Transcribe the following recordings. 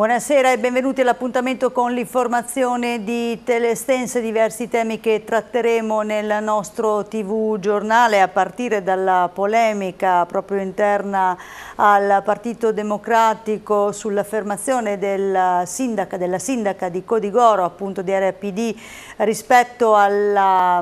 Buonasera e benvenuti all'appuntamento con l'informazione di Telestense, diversi temi che tratteremo nel nostro TV giornale a partire dalla polemica proprio interna al Partito Democratico sull'affermazione della sindaca, della sindaca di Codigoro appunto di area PD, rispetto al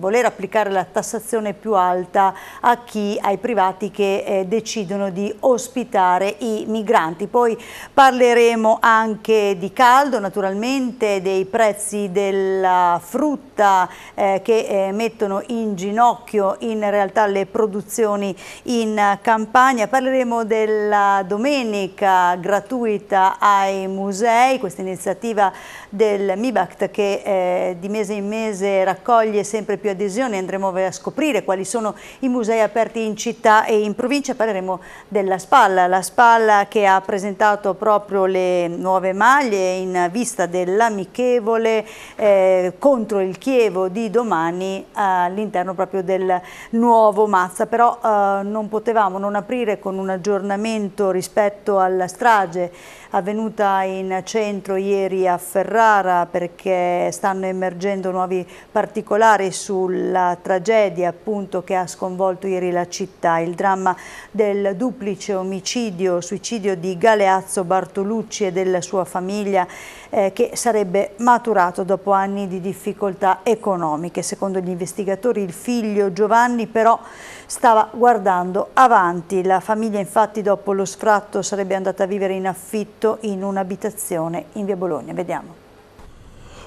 voler applicare la tassazione più alta a chi, ai privati che eh, decidono di ospitare i migranti. Poi parleremo Parleremo anche di caldo, naturalmente, dei prezzi della frutta eh, che eh, mettono in ginocchio in realtà le produzioni in campagna. Parleremo della domenica gratuita ai musei, questa iniziativa del MIBACT che eh, di mese in mese raccoglie sempre più adesioni. Andremo a scoprire quali sono i musei aperti in città e in provincia. Parleremo della Spalla, la Spalla che ha presentato proprio le nuove maglie in vista dell'amichevole eh, contro il Chievo di domani eh, all'interno proprio del nuovo Mazza, però eh, non potevamo non aprire con un aggiornamento rispetto alla strage avvenuta in centro ieri a Ferrara perché stanno emergendo nuovi particolari sulla tragedia appunto che ha sconvolto ieri la città, il dramma del duplice omicidio, suicidio di Galeazzo Bartolucci e della sua famiglia eh, che sarebbe maturato dopo anni di difficoltà economiche. Secondo gli investigatori il figlio Giovanni però stava guardando avanti. La famiglia infatti dopo lo sfratto sarebbe andata a vivere in affitto in un'abitazione in via Bologna. Vediamo.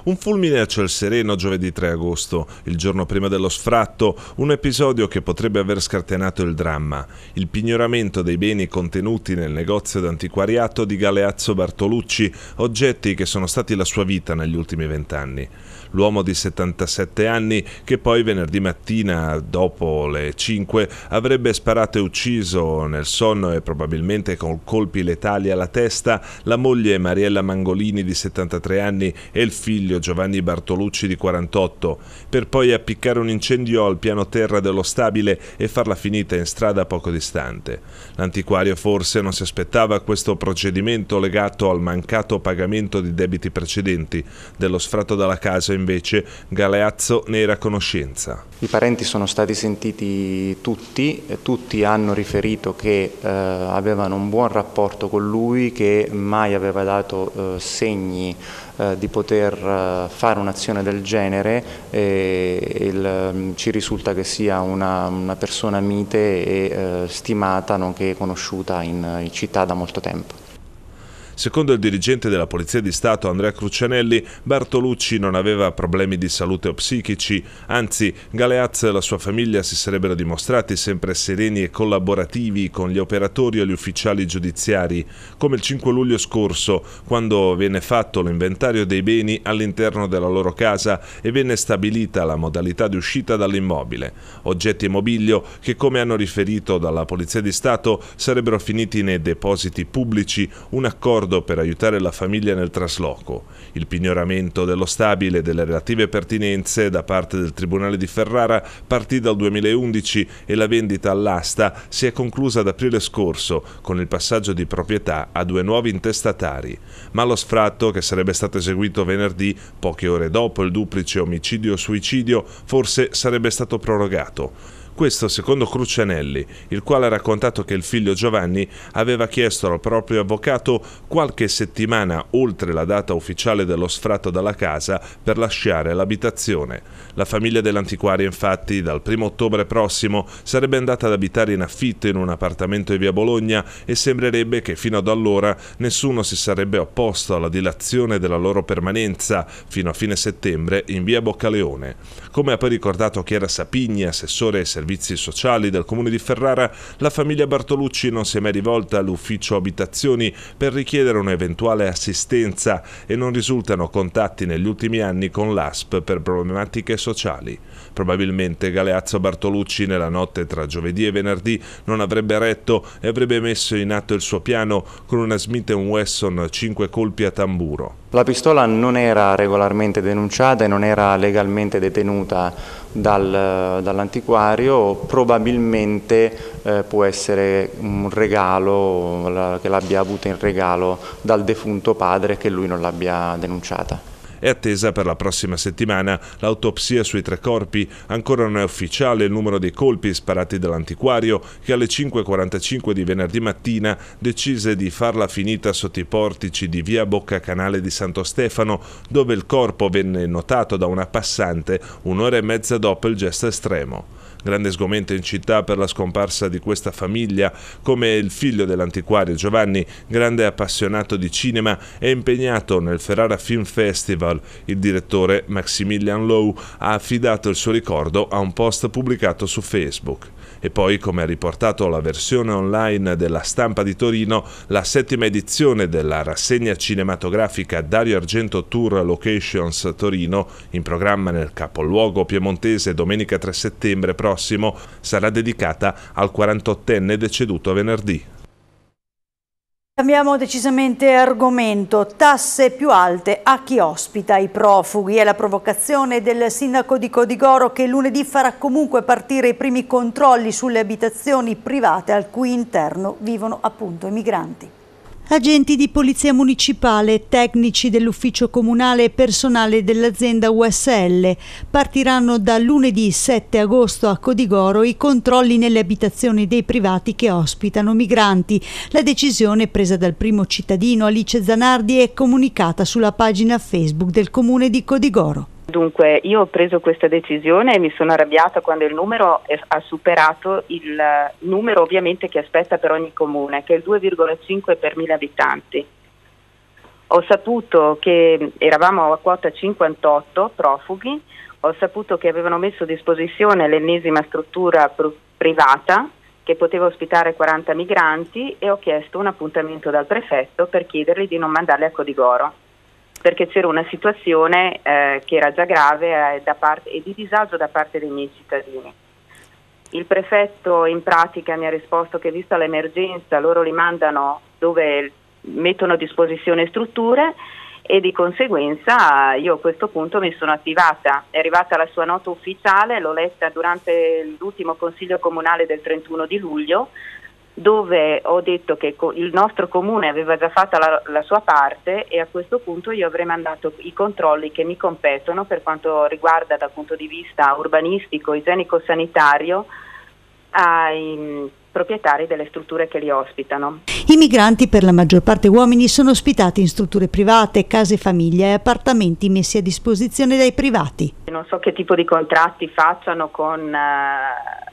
Un fulmine a ciel sereno giovedì 3 agosto, il giorno prima dello sfratto, un episodio che potrebbe aver scatenato il dramma, il pignoramento dei beni contenuti nel negozio d'antiquariato di Galeazzo Bartolucci, oggetti che sono stati la sua vita negli ultimi vent'anni l'uomo di 77 anni che poi venerdì mattina dopo le 5 avrebbe sparato e ucciso nel sonno e probabilmente con colpi letali alla testa la moglie Mariella Mangolini di 73 anni e il figlio Giovanni Bartolucci di 48 per poi appiccare un incendio al piano terra dello stabile e farla finita in strada poco distante. L'antiquario forse non si aspettava questo procedimento legato al mancato pagamento di debiti precedenti dello sfratto dalla casa invece Galeazzo ne era a conoscenza. I parenti sono stati sentiti tutti, tutti hanno riferito che eh, avevano un buon rapporto con lui, che mai aveva dato eh, segni eh, di poter eh, fare un'azione del genere e, il, mm, ci risulta che sia una, una persona mite e eh, stimata, nonché conosciuta in, in città da molto tempo. Secondo il dirigente della Polizia di Stato Andrea Crucianelli, Bartolucci non aveva problemi di salute o psichici, anzi Galeazzo e la sua famiglia si sarebbero dimostrati sempre sereni e collaborativi con gli operatori e gli ufficiali giudiziari, come il 5 luglio scorso, quando venne fatto l'inventario dei beni all'interno della loro casa e venne stabilita la modalità di uscita dall'immobile, oggetti e mobilio che come hanno riferito dalla Polizia di Stato sarebbero finiti nei depositi pubblici, un accordo d'accordo per aiutare la famiglia nel trasloco. Il pignoramento dello stabile e delle relative pertinenze da parte del Tribunale di Ferrara partì dal 2011 e la vendita all'asta si è conclusa ad aprile scorso con il passaggio di proprietà a due nuovi intestatari. Ma lo sfratto, che sarebbe stato eseguito venerdì, poche ore dopo il duplice omicidio-suicidio, forse sarebbe stato prorogato. Questo secondo Crucianelli, il quale ha raccontato che il figlio Giovanni aveva chiesto al proprio avvocato qualche settimana oltre la data ufficiale dello sfratto dalla casa per lasciare l'abitazione. La famiglia dell'antiquario infatti dal 1 ottobre prossimo sarebbe andata ad abitare in affitto in un appartamento in via Bologna e sembrerebbe che fino ad allora nessuno si sarebbe opposto alla dilazione della loro permanenza fino a fine settembre in via Boccaleone. Come ha poi ricordato Chiara Sapigni, assessore ai servizi servizi sociali del comune di Ferrara, la famiglia Bartolucci non si è mai rivolta all'ufficio abitazioni per richiedere un'eventuale assistenza e non risultano contatti negli ultimi anni con l'ASP per problematiche sociali. Probabilmente Galeazzo Bartolucci nella notte tra giovedì e venerdì non avrebbe retto e avrebbe messo in atto il suo piano con una Smith Wesson 5 colpi a tamburo. La pistola non era regolarmente denunciata e non era legalmente detenuta dal, dall'antiquario, probabilmente eh, può essere un regalo, che l'abbia avuta in regalo dal defunto padre che lui non l'abbia denunciata è attesa per la prossima settimana. L'autopsia sui tre corpi ancora non è ufficiale il numero dei colpi sparati dall'antiquario che alle 5.45 di venerdì mattina decise di farla finita sotto i portici di via Bocca Canale di Santo Stefano dove il corpo venne notato da una passante un'ora e mezza dopo il gesto estremo. Grande sgomento in città per la scomparsa di questa famiglia, come il figlio dell'antiquario Giovanni, grande appassionato di cinema e impegnato nel Ferrara Film Festival. Il direttore Maximilian Lowe ha affidato il suo ricordo a un post pubblicato su Facebook. E poi, come ha riportato la versione online della stampa di Torino, la settima edizione della rassegna cinematografica Dario Argento Tour Locations Torino, in programma nel capoluogo piemontese domenica 3 settembre prossimo, sarà dedicata al 48enne deceduto venerdì. Cambiamo decisamente argomento, tasse più alte a chi ospita i profughi. È la provocazione del sindaco di Codigoro che lunedì farà comunque partire i primi controlli sulle abitazioni private al cui interno vivono appunto i migranti. Agenti di polizia municipale, tecnici dell'ufficio comunale e personale dell'azienda USL partiranno da lunedì 7 agosto a Codigoro i controlli nelle abitazioni dei privati che ospitano migranti. La decisione presa dal primo cittadino Alice Zanardi è comunicata sulla pagina Facebook del comune di Codigoro. Dunque, io ho preso questa decisione e mi sono arrabbiata quando il numero è, ha superato il eh, numero ovviamente che aspetta per ogni comune, che è il 2,5 per mille abitanti. Ho saputo che eravamo a quota 58 profughi, ho saputo che avevano messo a disposizione l'ennesima struttura pr- privata che poteva ospitare 40 migranti e ho chiesto un appuntamento dal prefetto per chiedergli di non mandarli a Codigoro perché c'era una situazione eh, che era già grave eh, parte, e di disagio da parte dei miei cittadini. Il prefetto in pratica mi ha risposto che vista l'emergenza loro li mandano dove mettono a disposizione strutture e di conseguenza io a questo punto mi sono attivata. È arrivata la sua nota ufficiale, l'ho letta durante l'ultimo consiglio comunale del 31 di luglio, dove ho detto che il nostro comune aveva già fatto la, la, sua parte e a questo punto io avrei mandato i controlli che mi competono per quanto riguarda dal punto di vista urbanistico, igienico-sanitario ai mm, proprietari delle strutture che li ospitano. I migranti, per la maggior parte uomini, sono ospitati in strutture private, case famiglia e appartamenti messi a disposizione dai privati. Non so che tipo di contratti facciano con... Eh,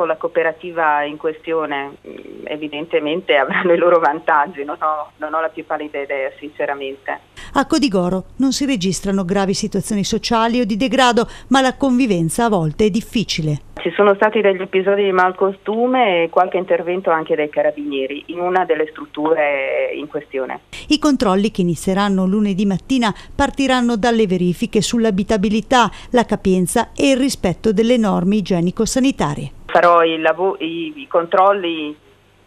con la cooperativa in questione mm, evidentemente avranno i loro vantaggi, non ho, non ho la più pallida idea sinceramente. A Codigoro non si registrano gravi situazioni sociali o di degrado, ma la convivenza a volte è difficile. Ci sono stati degli episodi di malcostume e qualche intervento anche dai carabinieri in una delle strutture in questione. I controlli che inizieranno lunedì mattina partiranno dalle verifiche sull'abitabilità, la capienza e il rispetto delle norme igienico-sanitarie farò lav- i, i, controlli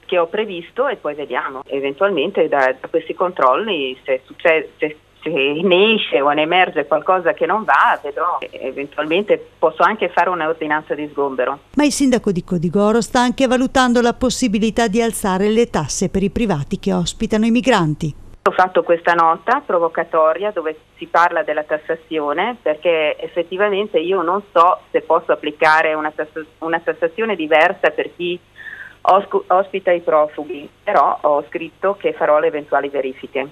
che ho previsto e poi vediamo eventualmente da, da questi controlli se, succede, se, se ne esce o ne emerge qualcosa che non va, vedrò. Eventualmente posso anche fare un'ordinanza di sgombero. Ma il sindaco di Codigoro sta anche valutando la possibilità di alzare le tasse per i privati che ospitano i migranti. Ho fatto questa nota provocatoria dove si parla della tassazione perché effettivamente io non so se posso applicare una, tass- una tassazione diversa per chi os- ospita i profughi, però ho scritto che farò le eventuali verifiche.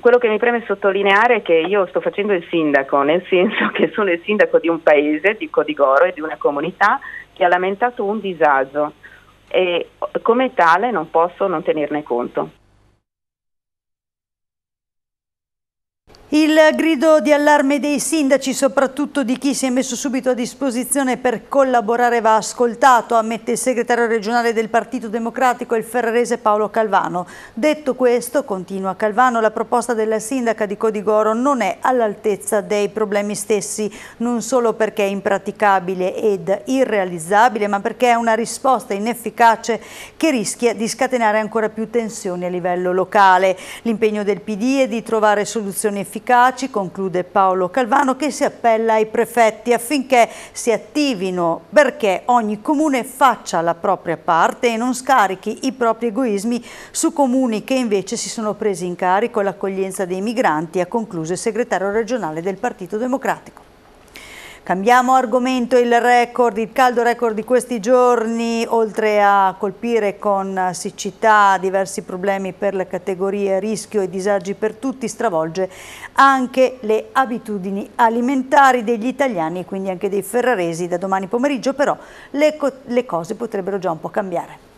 Quello che mi preme sottolineare è che io sto facendo il sindaco, nel senso che sono il sindaco di un paese, di Codigoro e di una comunità che ha lamentato un disagio e come tale non posso non tenerne conto. Il grido di allarme dei sindaci, soprattutto di chi si è messo subito a disposizione per collaborare, va ascoltato, ammette il segretario regionale del Partito Democratico, il ferrarese Paolo Calvano. Detto questo, continua Calvano, la proposta della sindaca di Codigoro non è all'altezza dei problemi stessi, non solo perché è impraticabile ed irrealizzabile, ma perché è una risposta inefficace che rischia di scatenare ancora più tensioni a livello locale. L'impegno del PD è di trovare soluzioni efficaci efficaci, conclude Paolo Calvano, che si appella ai prefetti affinché si attivino perché ogni comune faccia la propria parte e non scarichi i propri egoismi su comuni che invece si sono presi in carico l'accoglienza dei migranti, ha concluso il segretario regionale del Partito Democratico. Cambiamo argomento, il record, il caldo record di questi giorni, oltre a colpire con siccità diversi problemi per le categorie rischio e disagi per tutti, stravolge anche le abitudini alimentari degli italiani e quindi anche dei ferraresi. Da domani pomeriggio però le, le cose potrebbero già un po' cambiare.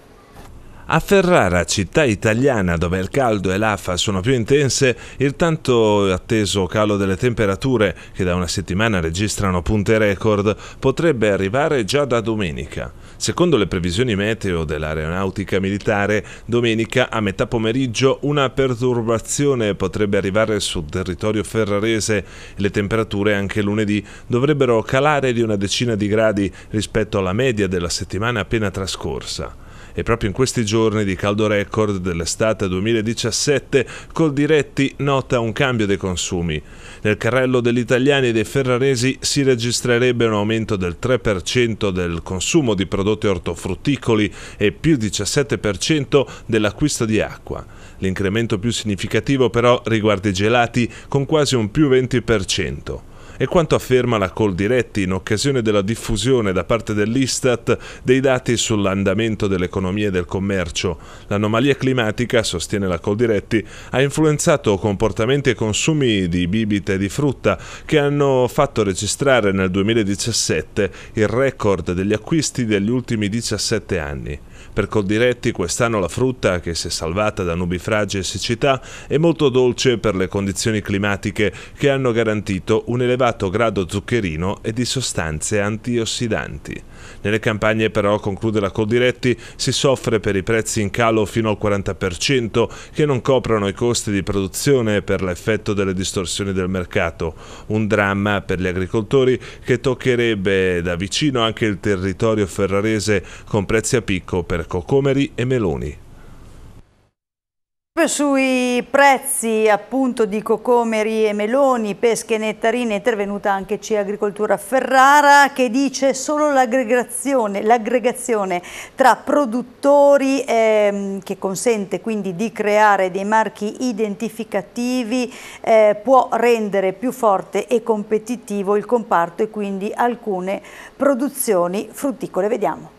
A Ferrara, città italiana dove il caldo e l'afa sono più intense, il tanto atteso calo delle temperature, che da una settimana registrano punte record, potrebbe arrivare già da domenica. Secondo le previsioni meteo dell'aeronautica militare, domenica a metà pomeriggio una perturbazione potrebbe arrivare sul territorio ferrarese e le temperature anche lunedì dovrebbero calare di una decina di gradi rispetto alla media della settimana appena trascorsa e proprio in questi giorni di caldo record dell'estate 2017 col diretti nota un cambio dei consumi. Nel carrello degli italiani e dei ferraresi si registrerebbe un aumento del 3% del consumo di prodotti ortofrutticoli e più 17% dell'acquisto di acqua. L'incremento più significativo però riguarda i gelati con quasi un più 20%. È quanto afferma la Coldiretti in occasione della diffusione da parte dell'Istat dei dati sull'andamento dell'economia e del commercio. L'anomalia climatica, sostiene la Coldiretti, ha influenzato comportamenti e consumi di bibite e di frutta che hanno fatto registrare nel 2017 il record degli acquisti degli ultimi 17 anni. Per Coldiretti quest'anno la frutta, che si è salvata da nubifragi e siccità, è molto dolce per le condizioni climatiche che hanno garantito un elevato grado zuccherino e di sostanze antiossidanti. Nelle campagne però, conclude la Coldiretti, si soffre per i prezzi in calo fino al 40% che non coprono i costi di produzione per l'effetto delle distorsioni del mercato. Un dramma per gli agricoltori che toccherebbe da vicino anche il territorio ferrarese con prezzi a picco per cocomeri e meloni. Sui prezzi appunto di cocomeri e meloni, pesche e nettarine è intervenuta anche C Agricoltura Ferrara che dice solo l'aggregazione tra produttori eh, che consente quindi di creare dei marchi identificativi eh, può rendere più forte e competitivo il comparto e quindi alcune produzioni frutticole. Vediamo.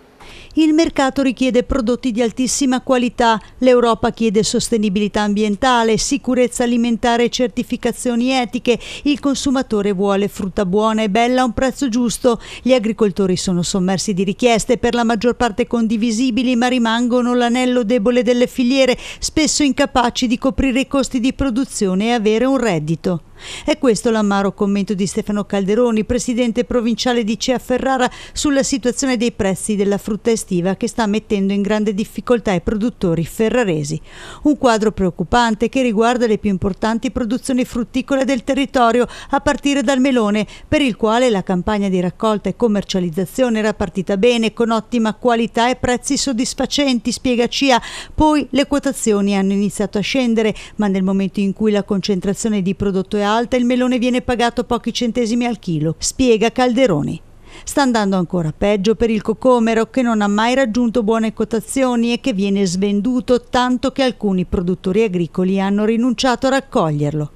Il mercato richiede prodotti di altissima qualità, l'Europa chiede sostenibilità ambientale, sicurezza alimentare e certificazioni etiche, il consumatore vuole frutta buona e bella a un prezzo giusto, gli agricoltori sono sommersi di richieste per la maggior parte condivisibili ma rimangono l'anello debole delle filiere, spesso incapaci di coprire i costi di produzione e avere un reddito. È questo l'amaro commento di Stefano Calderoni, presidente provinciale di CEA Ferrara, sulla situazione dei prezzi della frutta estiva che sta mettendo in grande difficoltà i produttori ferraresi. Un quadro preoccupante che riguarda le più importanti produzioni frutticole del territorio, a partire dal melone, per il quale la campagna di raccolta e commercializzazione era partita bene, con ottima qualità e prezzi soddisfacenti, spiega CIA. Poi le quotazioni hanno iniziato a scendere, ma nel momento in cui la concentrazione di prodotto è alta il melone viene pagato pochi centesimi al chilo, spiega Calderoni. Sta andando ancora peggio per il cocomero che non ha mai raggiunto buone quotazioni e che viene svenduto tanto che alcuni produttori agricoli hanno rinunciato a raccoglierlo.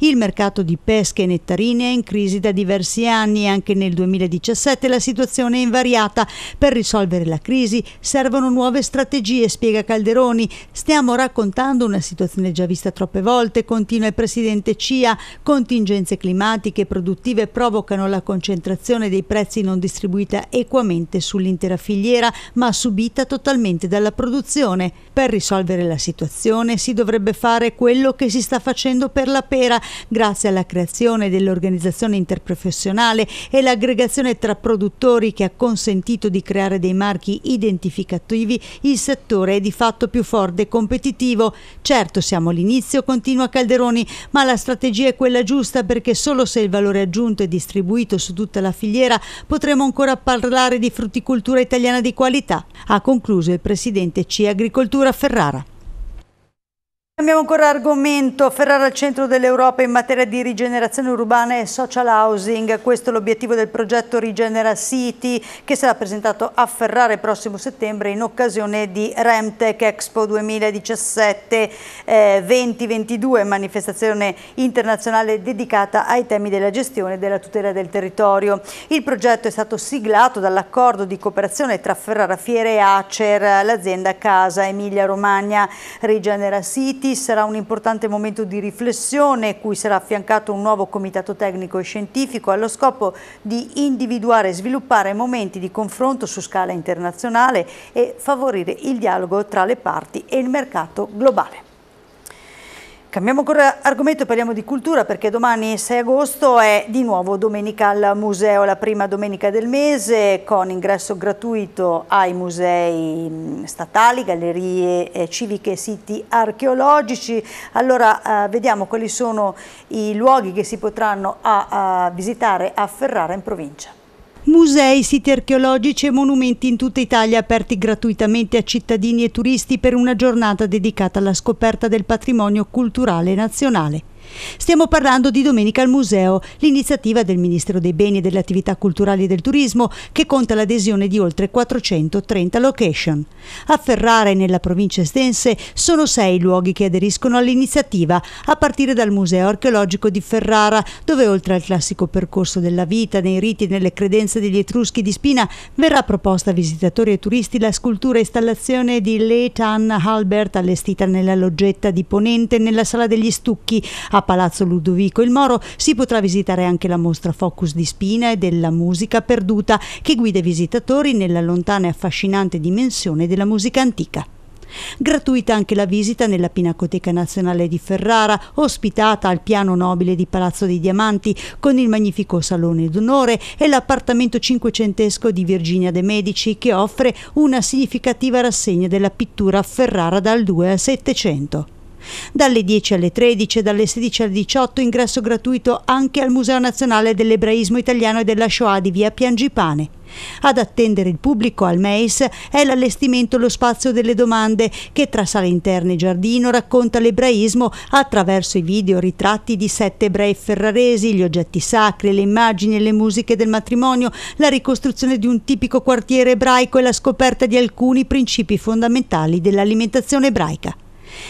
Il mercato di pesche e nettarine è in crisi da diversi anni e anche nel 2017 la situazione è invariata. Per risolvere la crisi servono nuove strategie, spiega Calderoni. Stiamo raccontando una situazione già vista troppe volte, continua il presidente CIA. Contingenze climatiche e produttive provocano la concentrazione dei prezzi non distribuita equamente sull'intera filiera, ma subita totalmente dalla produzione. Per risolvere la situazione si dovrebbe fare quello che si sta facendo per la pesca Matera, grazie alla creazione dell'organizzazione interprofessionale e l'aggregazione tra produttori che ha consentito di creare dei marchi identificativi, il settore è di fatto più forte e competitivo. Certo siamo all'inizio, continua Calderoni, ma la strategia è quella giusta perché solo se il valore aggiunto è distribuito su tutta la filiera potremo ancora parlare di frutticoltura italiana di qualità, ha concluso il presidente C Agricoltura Ferrara. Cambiamo ancora argomento, Ferrara al centro dell'Europa in materia di rigenerazione urbana e social housing, questo è l'obiettivo del progetto Rigenera City che sarà presentato a Ferrara il prossimo settembre in occasione di Remtech Expo 2017-2022, eh, manifestazione internazionale dedicata ai temi della gestione e della tutela del territorio. Il progetto è stato siglato dall'accordo di cooperazione tra Ferrara Fiere e Acer, l'azienda Casa Emilia Romagna Rigenera City sarà un importante momento di riflessione cui sarà affiancato un nuovo comitato tecnico e scientifico allo scopo di individuare e sviluppare momenti di confronto su scala internazionale e favorire il dialogo tra le parti e il mercato globale. Cambiamo ancora argomento e parliamo di cultura perché domani 6 agosto è di nuovo Domenica al Museo, la prima domenica del mese con ingresso gratuito ai musei statali, gallerie eh, civiche e siti archeologici. Allora eh, vediamo quali sono i luoghi che si potranno a, a visitare a Ferrara in provincia. Musei, siti archeologici e monumenti in tutta Italia aperti gratuitamente a cittadini e turisti per una giornata dedicata alla scoperta del patrimonio culturale nazionale. Stiamo parlando di Domenica al Museo, l'iniziativa del Ministero dei Beni e delle Attività Culturali e del Turismo che conta l'adesione di oltre 430 location. A Ferrara e nella provincia estense sono sei i luoghi che aderiscono all'iniziativa, a partire dal Museo archeologico di Ferrara, dove oltre al classico percorso della vita, nei riti e nelle credenze degli Etruschi di Spina, verrà proposta a visitatori e turisti la scultura e installazione di Leitan Halbert allestita nella loggetta di Ponente nella Sala degli Stucchi, a a Palazzo Ludovico il Moro si potrà visitare anche la mostra Focus di Spina e della musica perduta che guida i visitatori nella lontana e affascinante dimensione della musica antica. Gratuita anche la visita nella Pinacoteca Nazionale di Ferrara, ospitata al piano nobile di Palazzo dei Diamanti, con il magnifico salone d'onore e l'appartamento cinquecentesco di Virginia de Medici, che offre una significativa rassegna della pittura a Ferrara dal 2 al 700. Dalle 10 alle 13 e dalle 16 alle 18 ingresso gratuito anche al Museo Nazionale dell'Ebraismo Italiano e della Shoah di via Piangipane. Ad attendere il pubblico al MEIS è l'allestimento Lo Spazio delle Domande, che tra sale interne e giardino racconta l'ebraismo attraverso i video ritratti di sette ebrei ferraresi, gli oggetti sacri, le immagini e le musiche del matrimonio, la ricostruzione di un tipico quartiere ebraico e la scoperta di alcuni principi fondamentali dell'alimentazione ebraica.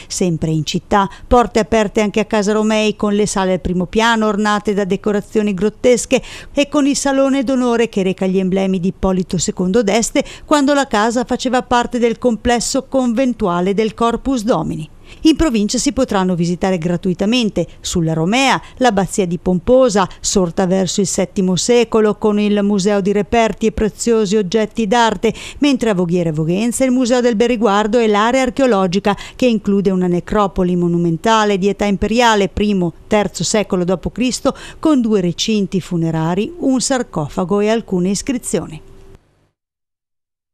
Sempre in città, porte aperte anche a Casa Romei con le sale al primo piano ornate da decorazioni grottesche e con il salone d'onore che reca gli emblemi di Ippolito II d'Este quando la casa faceva parte del complesso conventuale del Corpus Domini. In provincia si potranno visitare gratuitamente sulla Romea, l'abbazia di Pomposa, sorta verso il VII secolo con il Museo di reperti e preziosi oggetti d'arte, mentre a Voghiera e Voghenza il Museo del Beriguardo e l'area archeologica che include una necropoli monumentale di età imperiale I-III secolo d.C. con due recinti funerari, un sarcofago e alcune iscrizioni.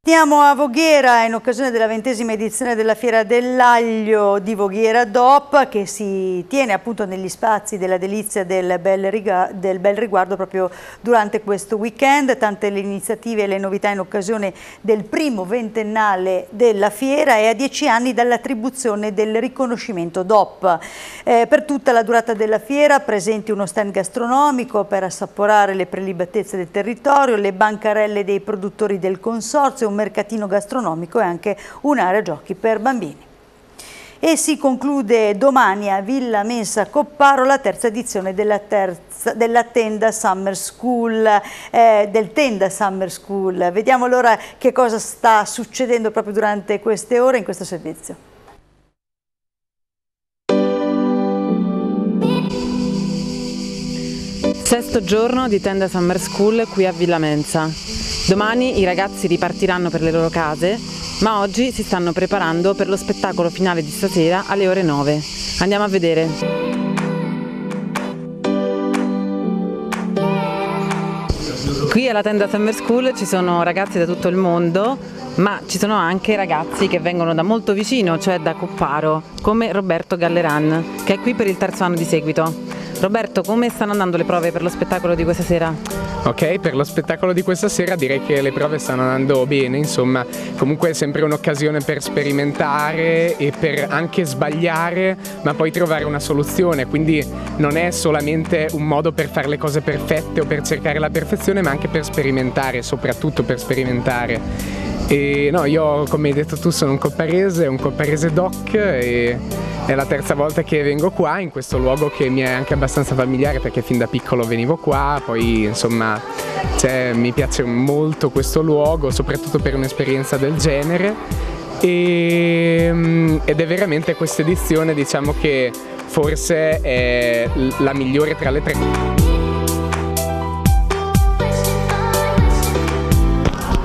Andiamo a Voghera in occasione della ventesima edizione della Fiera dell'Aglio di Voghera DOP che si tiene appunto negli spazi della delizia del bel, del bel, riguardo proprio durante questo weekend. Tante le iniziative e le novità in occasione del primo ventennale della Fiera e a dieci anni dall'attribuzione del riconoscimento DOP. Eh, per tutta la durata della Fiera presenti uno stand gastronomico per assaporare le prelibatezze del territorio, le bancarelle dei produttori del consorzio, mercatino gastronomico e anche un'area giochi per bambini. E si conclude domani a Villa Mensa Copparo la terza edizione della, terza, della tenda Summer School, eh, del tenda Summer School. Vediamo allora che cosa sta succedendo proprio durante queste ore in questo servizio. Sesto giorno di Tenda Summer School qui a Villa Mensa. Domani i ragazzi ripartiranno per le loro case, ma oggi si stanno preparando per lo spettacolo finale di stasera alle ore 9. Andiamo a vedere. Qui alla tenda Summer School ci sono ragazzi da tutto il mondo, ma ci sono anche ragazzi che vengono da molto vicino, cioè da Copparo, come Roberto Galleran, che è qui per il terzo anno di seguito. Roberto, come stanno andando le prove per lo spettacolo di questa sera? Ok, per lo spettacolo di questa sera direi che le prove stanno andando bene, insomma, comunque è sempre un'occasione per sperimentare e per anche sbagliare, ma poi trovare una soluzione, quindi non è solamente un modo per fare le cose perfette o per cercare la perfezione, ma anche per sperimentare, soprattutto per sperimentare. E no, io come hai detto tu sono un copparese, un copparese doc e è la terza volta che vengo qua in questo luogo che mi è anche abbastanza familiare perché fin da piccolo venivo qua, poi insomma cioè, mi piace molto questo luogo soprattutto per un'esperienza del genere e, ehm, ed è veramente questa edizione diciamo che forse è la migliore tra le tre.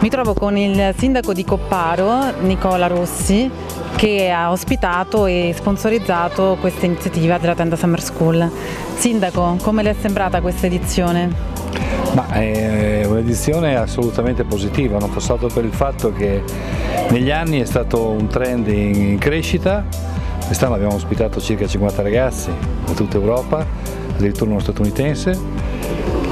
Mi trovo con il sindaco di Copparo, Nicola Rossi, che ha ospitato e sponsorizzato questa iniziativa della tenda Summer School. Sindaco, come le è sembrata questa edizione? Ma è eh, un'edizione assolutamente positiva, non fosse altro per il fatto che negli anni è stato un trend in crescita, quest'anno abbiamo ospitato circa 50 ragazzi da tutta Europa, addirittura uno statunitense,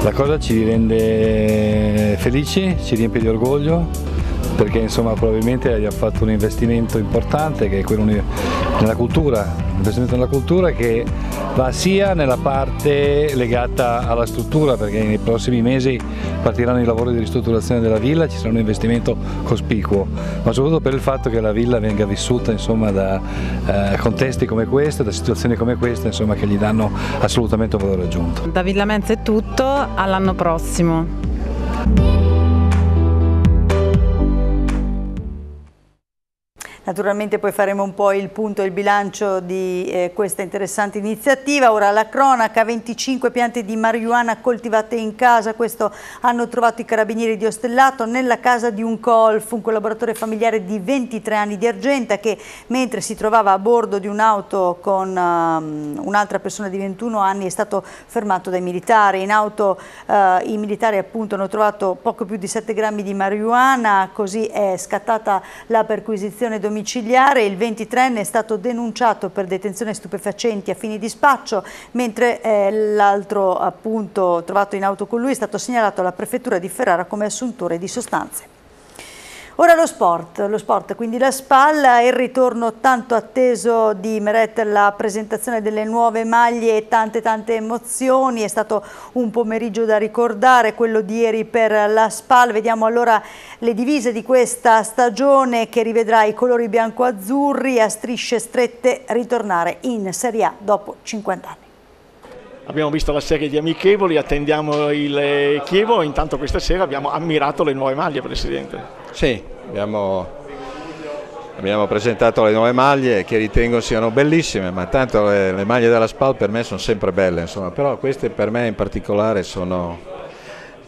la cosa ci rende felici, ci riempie di orgoglio perché insomma probabilmente abbiamo fatto un investimento importante che è quello nella cultura, un investimento nella cultura che va sia nella parte legata alla struttura perché nei prossimi mesi partiranno i lavori di ristrutturazione della villa, ci sarà un investimento cospicuo, ma soprattutto per il fatto che la villa venga vissuta insomma, da eh, contesti come questo, da situazioni come queste insomma, che gli danno assolutamente un valore aggiunto. Da Villa Menza è tutto, all'anno prossimo. Naturalmente poi faremo un po' il punto e il bilancio di eh, questa interessante iniziativa. Ora la cronaca, 25 piante di marijuana coltivate in casa, questo hanno trovato i carabinieri di Ostellato nella casa di un colf, un collaboratore familiare di 23 anni di Argenta che mentre si trovava a bordo di un'auto con um, un'altra persona di 21 anni è stato fermato dai militari. In auto uh, i militari appunto hanno trovato poco più di 7 grammi di marijuana, così è scattata la perquisizione domiciliare domiciliare, il 23enne è stato denunciato per detenzione stupefacenti a fini di spaccio, mentre eh, l'altro appunto trovato in auto con lui è stato segnalato alla prefettura di Ferrara come assuntore di sostanze. Ora lo sport, lo sport, quindi la spalla, il ritorno tanto atteso di Meret, la presentazione delle nuove maglie e tante tante emozioni, è stato un pomeriggio da ricordare, quello di ieri per la spalla, vediamo allora le divise di questa stagione che rivedrà i colori bianco-azzurri a strisce strette ritornare in Serie A dopo 50 anni abbiamo visto la serie di amichevoli, attendiamo il eh, Chievo, intanto questa sera abbiamo ammirato le nuove maglie Presidente. Sì, abbiamo, abbiamo presentato le nuove maglie che ritengo siano bellissime, ma tanto le, le maglie della SPAL per me sono sempre belle, insomma. però queste per me in particolare sono...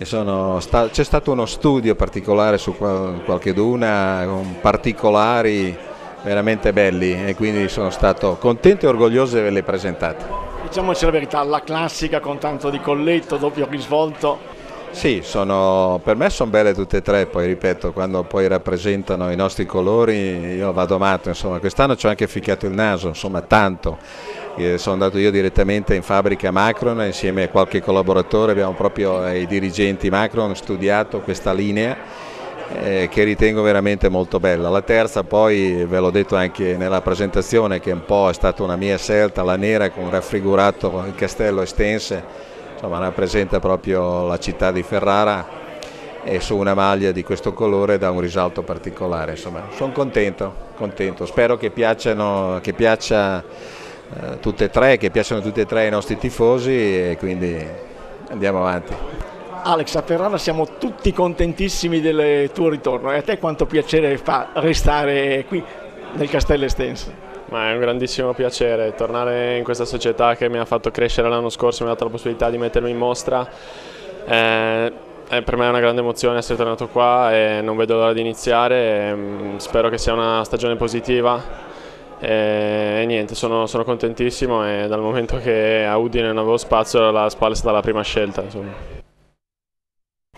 Sta, c'è stato uno studio particolare su qual, qualche duna con particolari veramente belli e quindi sono stato contento e orgoglioso di averle presentate. Diciamoci la verità, la classica con tanto di colletto, doppio risvolto. Sì, sono, per me sono belle tutte e tre, poi ripeto, quando poi rappresentano i nostri colori io vado matto, insomma, quest'anno ci ho anche ficcato il naso, insomma, tanto. Eh, sono andato io direttamente in fabbrica Macron insieme a qualche collaboratore, abbiamo proprio ai eh, dirigenti Macron studiato questa linea eh, che ritengo veramente molto bella. La terza poi ve l'ho detto anche nella presentazione che un po' è stata una mia scelta, la nera con raffigurato il castello estense, insomma rappresenta proprio la città di Ferrara e su una maglia di questo colore dà un risalto particolare. Insomma, sono contento, contento, spero che, piacciano, che piaccia eh, tutte e tre, che piacciono tutte e tre ai nostri tifosi e quindi andiamo avanti. Alex, a Ferrara siamo tutti contentissimi del tuo ritorno e a te quanto piacere fa restare qui nel Castello Estense? Ma è un grandissimo piacere tornare in questa società che mi ha fatto crescere l'anno scorso, mi ha dato la possibilità di mettermi in mostra. Eh, eh, per me è una grande emozione essere tornato qua e non vedo l'ora di iniziare. Mm, spero che sia una stagione positiva. E, eh, e niente, sono, sono, contentissimo e dal momento che a Udine non avevo spazio la Spal è stata la prima scelta. Insomma.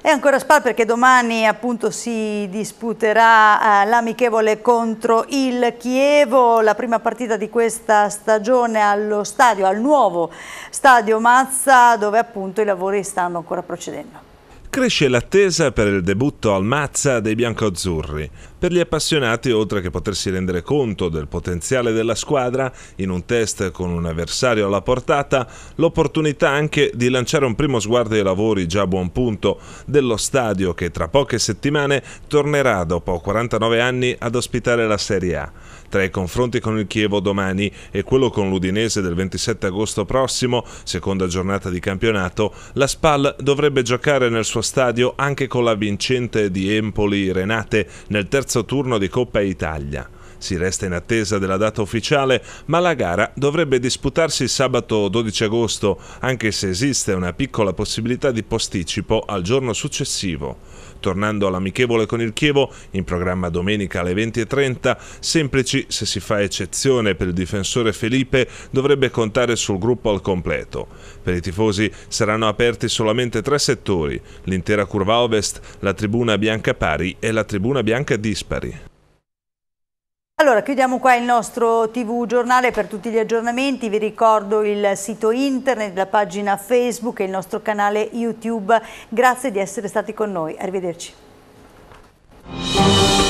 E ancora Spal perché domani appunto si disputerà eh, l'amichevole contro il Chievo, la prima partita di questa stagione allo stadio, al nuovo stadio Mazza dove appunto i lavori stanno ancora procedendo. Cresce l'attesa per il debutto al Mazza dei biancoazzurri. Per gli appassionati, oltre che potersi rendere conto del potenziale della squadra in un test con un avversario alla portata, l'opportunità anche di lanciare un primo sguardo ai lavori già a buon punto dello stadio che tra poche settimane tornerà dopo 49 anni ad ospitare la Serie A. Tra i confronti con il Chievo domani e quello con l'Udinese del 27 agosto prossimo, seconda giornata di campionato, la SPAL dovrebbe giocare nel suo stadio anche con la vincente di Empoli Renate nel terzo turno di Coppa Italia. Si resta in attesa della data ufficiale, ma la gara dovrebbe disputarsi sabato 12 agosto, anche se esiste una piccola possibilità di posticipo al giorno successivo tornando all'amichevole con il Chievo, in programma domenica alle 20.30, semplici se si fa eccezione per il difensore Felipe dovrebbe contare sul gruppo al completo. Per i tifosi saranno aperti solamente tre settori, l'intera curva ovest, la tribuna bianca pari e la tribuna bianca dispari. Allora, chiudiamo qua il nostro TV giornale per tutti gli aggiornamenti, vi ricordo il sito internet, la pagina Facebook e il nostro canale YouTube. Grazie di essere stati con noi, arrivederci.